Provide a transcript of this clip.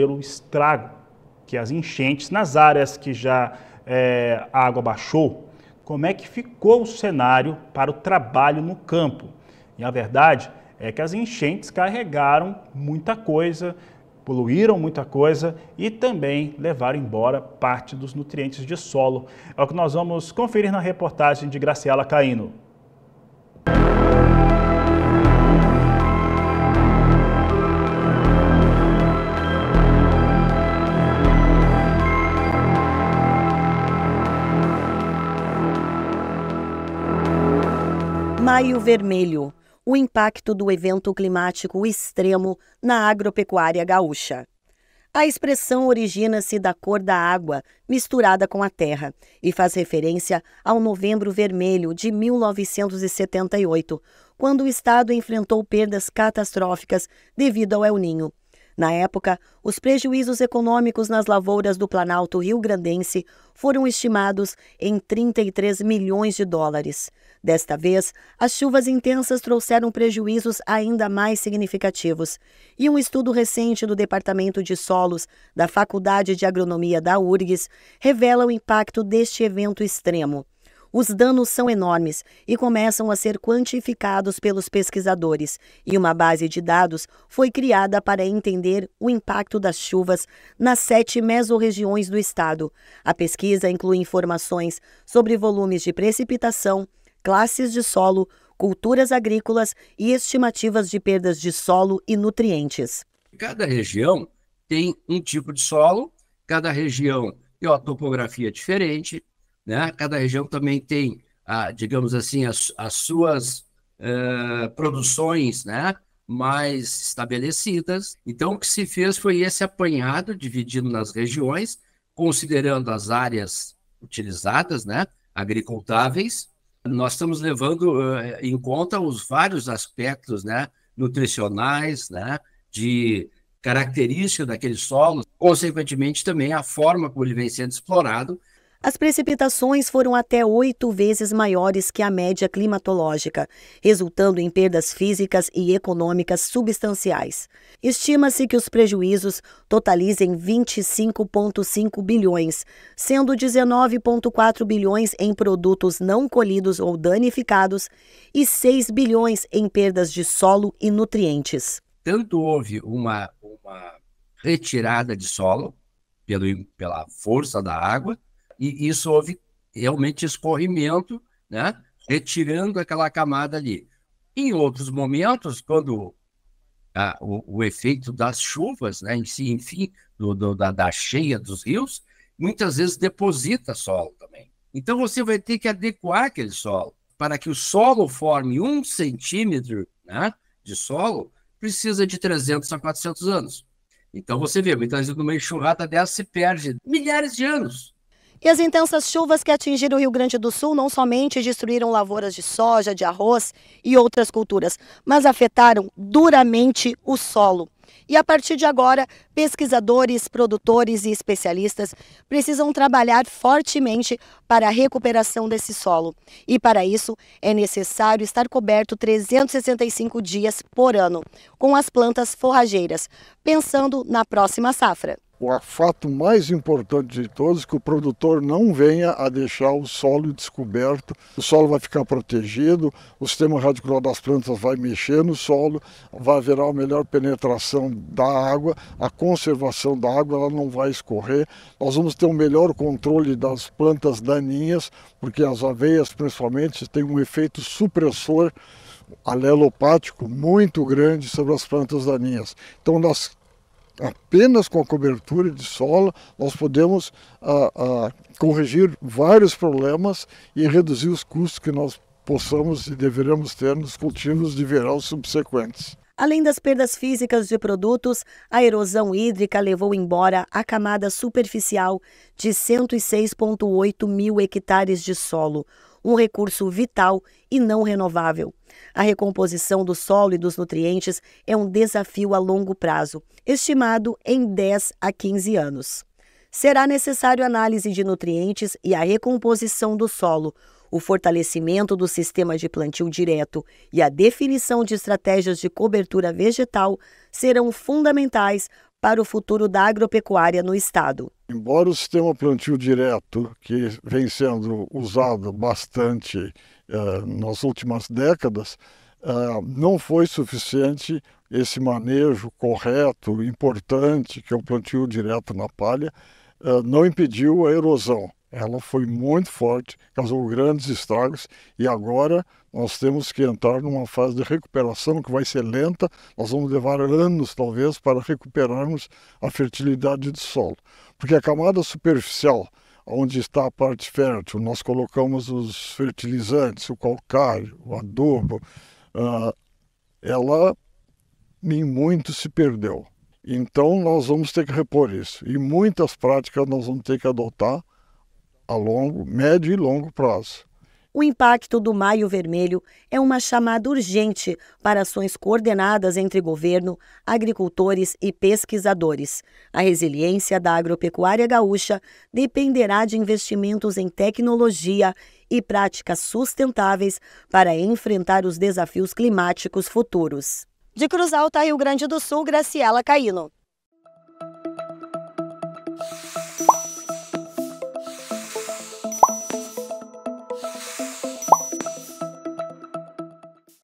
pelo estrago que as enchentes nas áreas que já é, a água baixou, como é que ficou o cenário para o trabalho no campo. E a verdade é que as enchentes carregaram muita coisa, poluíram muita coisa e também levaram embora parte dos nutrientes de solo. É o que nós vamos conferir na reportagem de Graciela Caíno. Maio Vermelho o impacto do evento climático extremo na agropecuária gaúcha. A expressão origina-se da cor da água misturada com a terra e faz referência ao Novembro Vermelho de 1978, quando o estado enfrentou perdas catastróficas devido ao El Ninho, na época, os prejuízos econômicos nas lavouras do Planalto Rio-Grandense foram estimados em 33 milhões de dólares. Desta vez, as chuvas intensas trouxeram prejuízos ainda mais significativos, e um estudo recente do Departamento de Solos da Faculdade de Agronomia da URGS revela o impacto deste evento extremo os danos são enormes e começam a ser quantificados pelos pesquisadores, e uma base de dados foi criada para entender o impacto das chuvas nas sete mesorregiões do estado. A pesquisa inclui informações sobre volumes de precipitação, classes de solo, culturas agrícolas e estimativas de perdas de solo e nutrientes. Cada região tem um tipo de solo, cada região tem uma topografia diferente, né? Cada região também tem, digamos assim, as, as suas eh, produções né? mais estabelecidas. Então, o que se fez foi esse apanhado, dividido nas regiões, considerando as áreas utilizadas, né? agricultáveis. Nós estamos levando eh, em conta os vários aspectos né? nutricionais, né? de característica daquele solo, consequentemente também a forma como ele vem sendo explorado as precipitações foram até oito vezes maiores que a média climatológica, resultando em perdas físicas e econômicas substanciais. Estima-se que os prejuízos totalizem 25,5 bilhões, sendo 19,4 bilhões em produtos não colhidos ou danificados e 6 bilhões em perdas de solo e nutrientes. Tanto houve uma, uma retirada de solo pelo, pela força da água e isso houve realmente escorrimento, né? retirando aquela camada ali. Em outros momentos, quando a, ah, o, o, efeito das chuvas, né, em si, enfim, do, do, da, da cheia dos rios, muitas vezes deposita solo também. Então você vai ter que adequar aquele solo. Para que o solo forme um centímetro né, de solo, precisa de 300 a 400 anos. Então você vê, muitas vezes numa enxurrada dessa se perde milhares de anos. E as intensas chuvas que atingiram o Rio Grande do Sul não somente destruíram lavouras de soja, de arroz e outras culturas, mas afetaram duramente o solo. E a partir de agora, pesquisadores, produtores e especialistas precisam trabalhar fortemente para a recuperação desse solo. E para isso, é necessário estar coberto 365 dias por ano, com as plantas forrageiras, pensando na próxima safra o fato mais importante de todos é que o produtor não venha a deixar o solo descoberto. O solo vai ficar protegido, o sistema radicular das plantas vai mexer no solo, vai haver uma melhor penetração da água, a conservação da água ela não vai escorrer. Nós vamos ter um melhor controle das plantas daninhas, porque as aveias principalmente têm um efeito supressor alelopático muito grande sobre as plantas daninhas. Então nós apenas com a cobertura de solo, nós podemos ah, ah, corrigir vários problemas e reduzir os custos que nós possamos e deveremos ter nos cultivos de verão subsequentes. Além das perdas físicas de produtos, a erosão hídrica levou embora a camada superficial de 106,8 mil hectares de solo, um recurso vital e não renovável. A recomposição do solo e dos nutrientes é um desafio a longo prazo, estimado em 10 a 15 anos. Será necessário análise de nutrientes e a recomposição do solo o fortalecimento do sistema de plantio direto e a definição de estratégias de cobertura vegetal serão fundamentais para o futuro da agropecuária no estado. Embora o sistema plantio direto, que vem sendo usado bastante eh, nas últimas décadas, eh, não foi suficiente esse manejo correto, importante, que é o plantio direto na palha, eh, não impediu a erosão ela foi muito forte, causou grandes estragos e agora nós temos que entrar numa fase de recuperação que vai ser lenta. Nós vamos levar anos, talvez, para recuperarmos a fertilidade do solo, porque a camada superficial, onde está a parte fértil, nós colocamos os fertilizantes, o calcário, o adubo, ah, ela nem muito se perdeu. Então nós vamos ter que repor isso e muitas práticas nós vamos ter que adotar a longo, médio e longo prazo. O impacto do Maio Vermelho é uma chamada urgente para ações coordenadas entre governo, agricultores e pesquisadores. A resiliência da agropecuária gaúcha dependerá de investimentos em tecnologia e práticas sustentáveis para enfrentar os desafios climáticos futuros. De Cruz Alta, Rio Grande do Sul, Graciela Caíno.